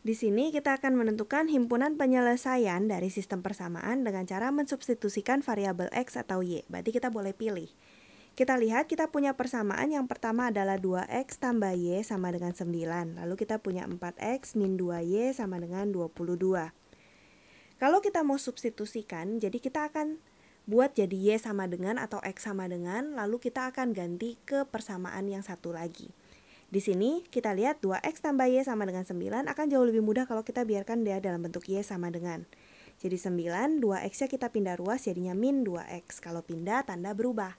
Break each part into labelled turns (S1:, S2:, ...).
S1: Di sini kita akan menentukan himpunan penyelesaian dari sistem persamaan dengan cara mensubstitusikan variabel x atau y. Berarti kita boleh pilih. Kita lihat kita punya persamaan yang pertama adalah 2x tambah y sama dengan 9. Lalu kita punya 4x min 2y sama dengan 22. Kalau kita mau substitusikan, jadi kita akan buat jadi y sama dengan atau x sama dengan, lalu kita akan ganti ke persamaan yang satu lagi. Di sini kita lihat 2x tambah y sama dengan 9 akan jauh lebih mudah kalau kita biarkan dia dalam bentuk y sama dengan. Jadi 9, 2x-nya kita pindah ruas jadinya min 2x. Kalau pindah tanda berubah.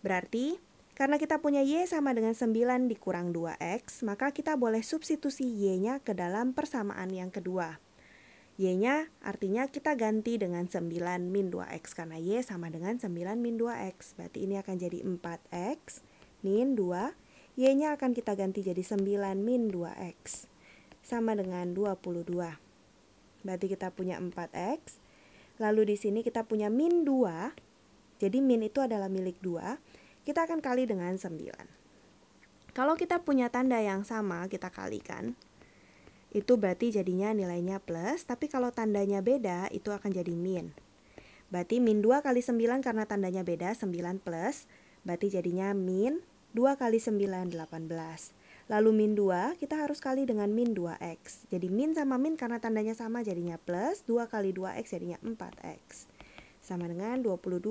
S1: Berarti karena kita punya y sama dengan 9 dikurang 2x, maka kita boleh substitusi y-nya ke dalam persamaan yang kedua. Y-nya artinya kita ganti dengan 9 min 2x karena y sama dengan 9 min 2x. Berarti ini akan jadi 4x min 2 Y-nya akan kita ganti jadi 9 min 2X. Sama dengan 22. Berarti kita punya 4X. Lalu di sini kita punya min 2. Jadi min itu adalah milik 2. Kita akan kali dengan 9. Kalau kita punya tanda yang sama, kita kalikan itu berarti jadinya nilainya plus, tapi kalau tandanya beda itu akan jadi min. Berarti min 2 kali 9 karena tandanya beda, 9 plus, berarti jadinya min 2 kali 9, 18. Lalu min 2, kita harus kali dengan min 2x. Jadi min sama min karena tandanya sama jadinya plus, 2 kali 2x jadinya 4x. Sama dengan 22.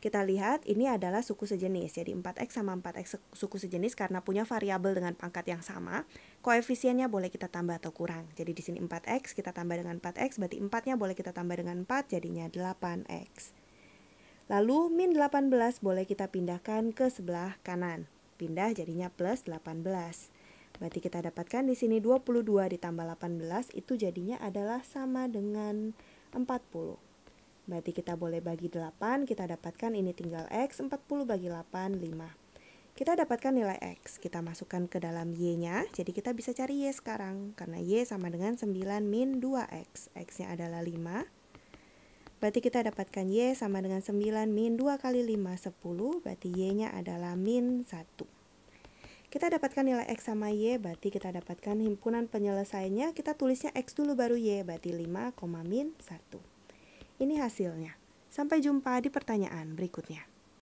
S1: Kita lihat ini adalah suku sejenis, jadi 4x sama 4x suku sejenis karena punya variabel dengan pangkat yang sama, koefisiennya boleh kita tambah atau kurang. Jadi di sini 4x kita tambah dengan 4x, berarti 4-nya boleh kita tambah dengan 4, jadinya 8x. Lalu min 18 boleh kita pindahkan ke sebelah kanan. Pindah jadinya plus 18. Berarti kita dapatkan di sini 22 ditambah 18 itu jadinya adalah sama dengan 40. Berarti kita boleh bagi 8, kita dapatkan ini tinggal X, 40 bagi 8, 5. Kita dapatkan nilai X, kita masukkan ke dalam Y-nya, jadi kita bisa cari Y sekarang. Karena Y sama dengan 9 min 2X, X-nya adalah 5, Berarti kita dapatkan Y sama dengan 9 min 2 kali 5, 10. Berarti Y-nya adalah min 1. Kita dapatkan nilai X sama Y, berarti kita dapatkan himpunan penyelesaiannya. Kita tulisnya X dulu baru Y, berarti 5, min 1. Ini hasilnya. Sampai jumpa di pertanyaan berikutnya.